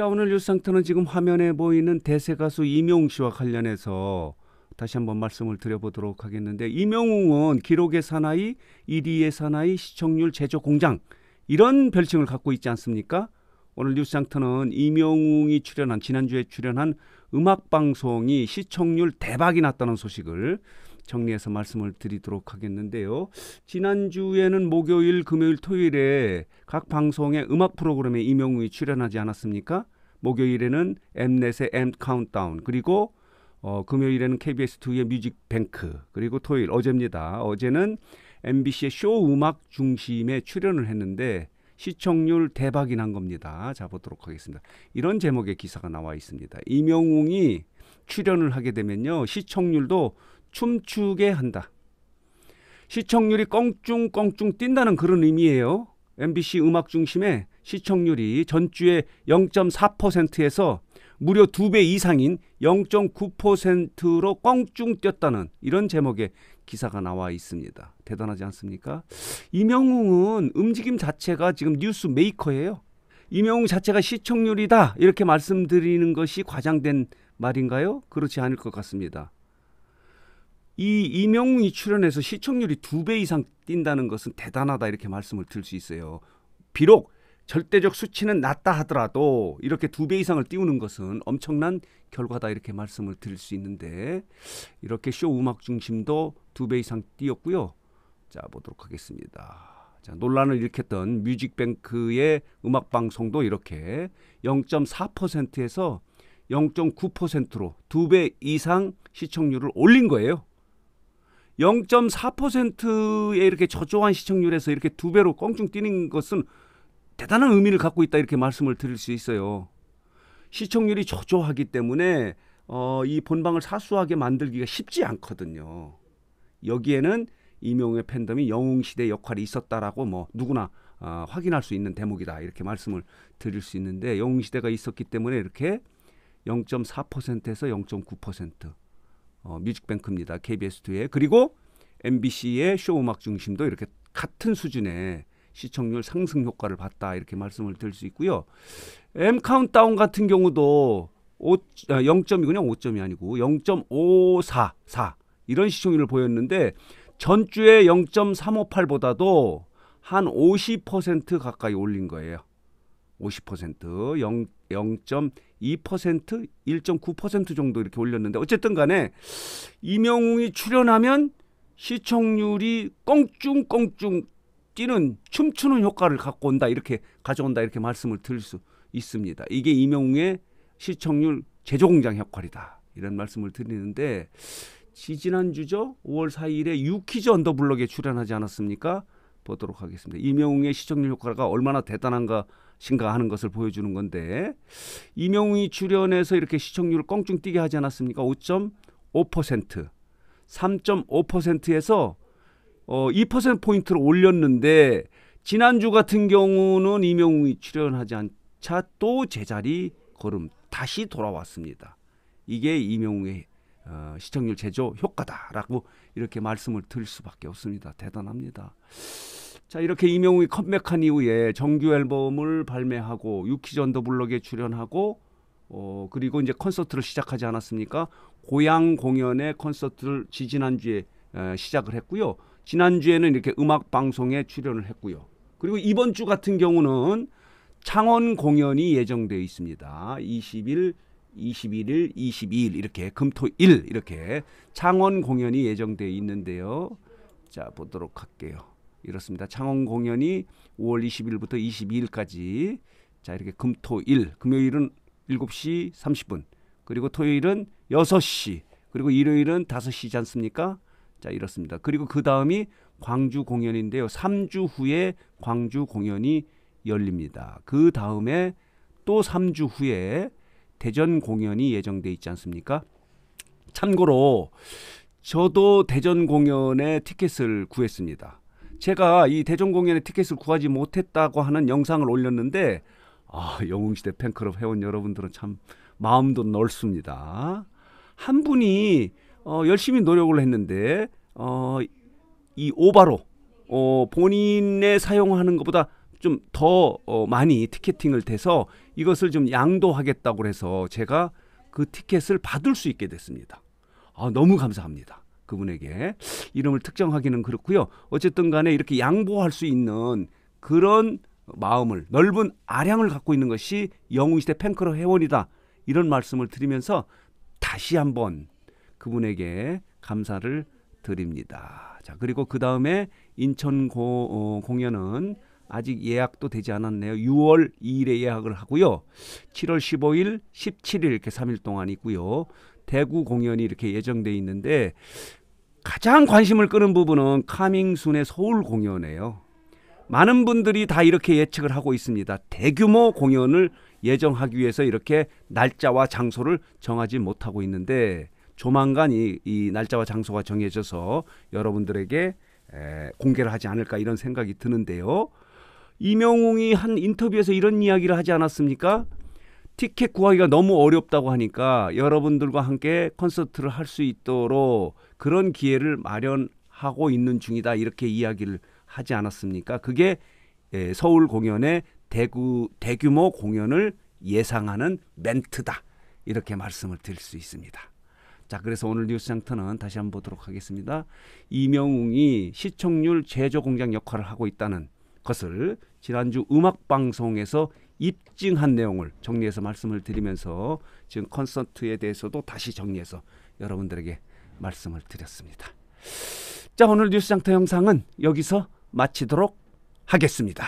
자 오늘 뉴스상터는 지금 화면에 보이는 대세 가수 이명웅 씨와 관련해서 다시 한번 말씀을 드려보도록 하겠는데 이명웅은 기록의 사나이, 1위의 사나이, 시청률 제조 공장 이런 별칭을 갖고 있지 않습니까? 오늘 뉴스상터는 이명웅이 출연한 지난주에 출연한 음악 방송이 시청률 대박이 났다는 소식을 정리해서 말씀을 드리도록 하겠는데요. 지난주에는 목요일, 금요일, 토요일에 각 방송의 음악 프로그램에 이명웅이 출연하지 않았습니까? 목요일에는 엠넷의 엠 카운트다운 그리고 어, 금요일에는 KBS2의 뮤직뱅크 그리고 토요일 어제입니다. 어제는 MBC의 쇼 음악 중심에 출연을 했는데 시청률 대박이 난 겁니다. 자 보도록 하겠습니다. 이런 제목의 기사가 나와 있습니다. 이명웅이 출연을 하게 되면요 시청률도 춤추게 한다. 시청률이 껑충껑충 뛴다는 그런 의미예요. MBC 음악 중심의 시청률이 전주에 0.4%에서 무려 2배 이상인 0.9%로 껑충 뛰었다는 이런 제목의 기사가 나와 있습니다. 대단하지 않습니까? 이명웅은 움직임 자체가 지금 뉴스 메이커예요. 이명웅 자체가 시청률이다 이렇게 말씀드리는 것이 과장된 말인가요? 그렇지 않을 것 같습니다. 이 이명웅이 출연해서 시청률이 두 배 이상 뛴다는 것은 대단하다 이렇게 말씀을 드릴 수 있어요. 비록 절대적 수치는 낮다 하더라도 이렇게 두 배 이상을 띄우는 것은 엄청난 결과다 이렇게 말씀을 드릴 수 있는데 이렇게 쇼 음악 중심도 두 배 이상 띄었고요. 자 보도록 하겠습니다. 자, 논란을 일으켰던 뮤직뱅크의 음악 방송도 이렇게 0.4%에서 0.9%로 두 배 이상 시청률을 올린 거예요. 0 4의 이렇게 저조한 시청률에서 이렇게 두 배로 껑충 뛰는 것은 대단한 의미를 갖고 있다 이렇게 말씀을 드릴 수 있어요. 시청률이 저조하기 때문에 어, 이 본방을 사수하게 만들기가 쉽지 않거든요. 여기에는 이명의 팬덤이 영웅시대 역할이 있었다라고 뭐 누구나 어, 확인할 수 있는 대목이다 이렇게 말씀을 드릴 수 있는데 영웅시대가 있었기 때문에 이렇게 0.4%에서 0.9% 어, 뮤직뱅크입니다. KBS2에 그리고 MBC의 쇼 음악 중심도 이렇게 같은 수준의 시청률 상승 효과를 봤다 이렇게 말씀을 드릴 수 있고요. M 카운트다운 같은 경우도 5, 0.2군요 아, 5점이 아니고 0.544 이런 시청률을 보였는데 전주에 0.358보다도 한 50% 가까이 올린 거예요. 50% 0 0.2% 1.9% 정도 이렇게 올렸는데 어쨌든 간에 이명웅이 출연하면 시청률이 껑충껑충 뛰는 춤추는 효과를 갖고 온다 이렇게 가져온다 이렇게 말씀을 드릴 수 있습니다. 이게 이명웅의 시청률 제조공장 역할이다 이런 말씀을 드리는데 지지난 주죠 5월 4일에 유키즈 언더블럭에 출연하지 않았습니까? 보도록 하겠습니다. 임영웅의 시청률 효과가 얼마나 대단한가 신가 하는 것을 보여주는 건데 이명웅이 출연해서 이렇게 시청률을 껑충 뛰게 하지 않았습니까? 5.5% 3.5%에서 어, 2% 포인트를 올렸는데 지난주 같은 경우는 이명웅이 출연하지 않자 또 제자리 걸음 다시 돌아왔습니다. 이게 이명웅의 어, 시청률 제조 효과다라고 이렇게 말씀을 드릴 수밖에 없습니다. 대단합니다. 자 이렇게 이명웅이 컴백한 이후에 정규 앨범을 발매하고 유키전더 블록에 출연하고 어 그리고 이제 콘서트를 시작하지 않았습니까? 고향 공연의 콘서트를 지지난주에 에, 시작을 했고요. 지난주에는 이렇게 음악 방송에 출연을 했고요. 그리고 이번 주 같은 경우는 창원 공연이 예정되어 있습니다. 20일 21일, 22일 이렇게 금토일 이렇게 창원 공연이 예정되어 있는데요. 자 보도록 할게요. 이렇습니다. 창원 공연이 5월 20일부터 22일까지 자 이렇게 금토일 금요일은 7시 30분 그리고 토요일은 6시 그리고 일요일은 5시지 않습니까? 자 이렇습니다. 그리고 그 다음이 광주 공연인데요. 3주 후에 광주 공연이 열립니다. 그 다음에 또 3주 후에 대전 공연이 예정돼 있지 않습니까? 참고로 저도 대전 공연에 티켓을 구했습니다. 제가 이 대전 공연에 티켓을 구하지 못했다고 하는 영상을 올렸는데 아, 영웅시대 팬클럽 회원 여러분들은 참 마음도 넓습니다. 한 분이 어, 열심히 노력을 했는데 어, 이 오바로 어, 본인의 사용하는 것보다 좀더 어, 많이 티켓팅을 돼서 이것을 좀 양도하겠다고 해서 제가 그 티켓을 받을 수 있게 됐습니다. 아, 너무 감사합니다. 그분에게 이름을 특정하기는 그렇고요. 어쨌든 간에 이렇게 양보할 수 있는 그런 마음을 넓은 아량을 갖고 있는 것이 영웅시대 팬클럽 회원이다. 이런 말씀을 드리면서 다시 한번 그분에게 감사를 드립니다. 자, 그리고 그 다음에 인천 고, 어, 공연은 아직 예약도 되지 않았네요. 6월 2일에 예약을 하고요. 7월 15일, 17일 이렇게 3일 동안 있고요. 대구 공연이 이렇게 예정돼 있는데 가장 관심을 끄는 부분은 카밍순의 서울 공연이에요. 많은 분들이 다 이렇게 예측을 하고 있습니다. 대규모 공연을 예정하기 위해서 이렇게 날짜와 장소를 정하지 못하고 있는데 조만간 이, 이 날짜와 장소가 정해져서 여러분들에게 에, 공개를 하지 않을까 이런 생각이 드는데요. 이명웅이 한 인터뷰에서 이런 이야기를 하지 않았습니까? 티켓 구하기가 너무 어렵다고 하니까 여러분들과 함께 콘서트를 할 수 있도록 그런 기회를 마련하고 있는 중이다 이렇게 이야기를 하지 않았습니까? 그게 예, 서울 공연의 대구 대규모 공연을 예상하는 멘트다 이렇게 말씀을 드릴 수 있습니다. 자, 그래서 오늘 뉴스 장터는 다시 한번 보도록 하겠습니다. 이명웅이 시청률 제조 공장 역할을 하고 있다는 것을 지난주 음악 방송에서 입증한 내용을 정리해서 말씀을 드리면서 지금 콘서트에 대해서도 다시 정리해서 여러분들에게 말씀을 드렸습니다. 자, 오늘 뉴스 장터 영상은 여기서 마치도록 하겠습니다.